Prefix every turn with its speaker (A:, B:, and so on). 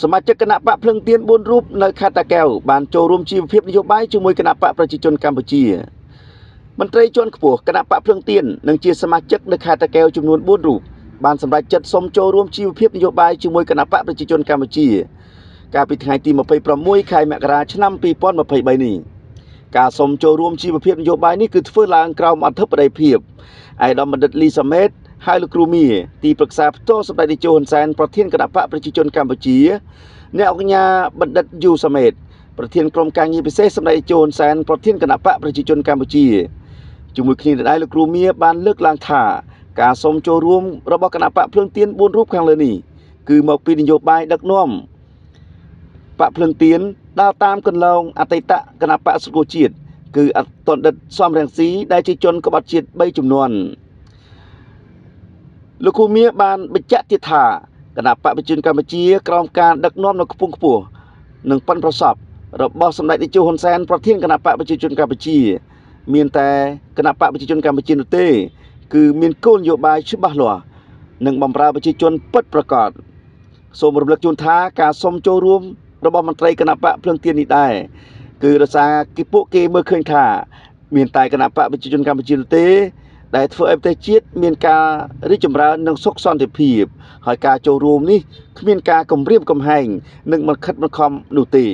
A: សមាជិកគណៈបកភ្លឹងទៀន4រូបនៅខេត្តតាកែវបានចូលរួមជីវភាពនយោបាយជាមួយគណៈបកប្រជាជនកម្ពុជាមន្ត្រីជាន់ខ្ពស់គណៈបកភ្លឹងទៀននិងជាសមាជិកនៅខេត្តតាកែវចំនួន4រូបបានសម្រេចចិត្តសុំចូលរួមជីវភាពនយោបាយជាមួយគណៈបកប្រជាជនកម្ពុជាកាលពីថ្ងៃទី26ខែមករាឆ្នាំ2023នេះការសុំចូលរួមជីវភាពនយោបាយនេះគឺធ្វើឡើងក្រោមអធិបតីភាពឯកឧត្តមបណ្ឌិតលីសាមេតហើយលោកគ្រូមីទីប្រឹក្សាផ្ទាល់សម្ដេចតេជោហ៊ុនសែនប្រធានគណៈបកប្រជាជនកម្ពុជា អ្នកអង្គញាបណ្ឌិតយូសាមេតប្រធានក្រុមការងារពិសេសសម្ដេចតេជោហ៊ុនសែនប្រធានគណៈបកប្រជាជនកម្ពុជាជាមួយគ្នាដដែលលោកគ្រូមីបានលើកឡើងថាការសូមចូលរួម របស់គណៈបកភ្លឹងទៀន4រូបខាងលើនេះគឺមកពីនយោបាយដឹកនាំបកភ្លឹងទៀនដើរតាមគន្លងអតីតគណៈបកសង្គមជាតិគឺអតនដិតសំរងស៊ីដែលជាជនក្បត់ជាតិ3ចំនួនលោកគូមៀបានបញ្ជាក់ទៀតថាគណៈបព្វជិជនកម្ពុជាក្រោមការដឹកនាំនៅខ្ពង់ខ្ពស់និងប៉ិនប្រសពរបស់សម្ដេចនាយកហ៊ុនសែនប្រធានគណៈបព្វជិជនកម្ពុជា មាន តែគណៈបព្វជិជនកម្ពុជានោះទេ គឺមានគោលនយោបាយច្បាស់លាស់និងបំរើប្រជាជនពិតប្រាកដសូមរំលឹកជូនថា ការសុំចូលរួម របស់មន្ត្រីគណៈបកភ្លឹងទៀននេះដែរគឺដោយសារគេពួក គេមើលឃើញថាមានតែគណៈបកប្រជាជនកម្ពុជានោះទេដែលធ្វើឲ្យប្រទេសជាតិមានការរីកចម្រើននិងសុខសន្តិភាពហើយការចូលរួមនេះគ្មានការគំរាមកំហែងនិងមិនខិតមិនខំនោះទេ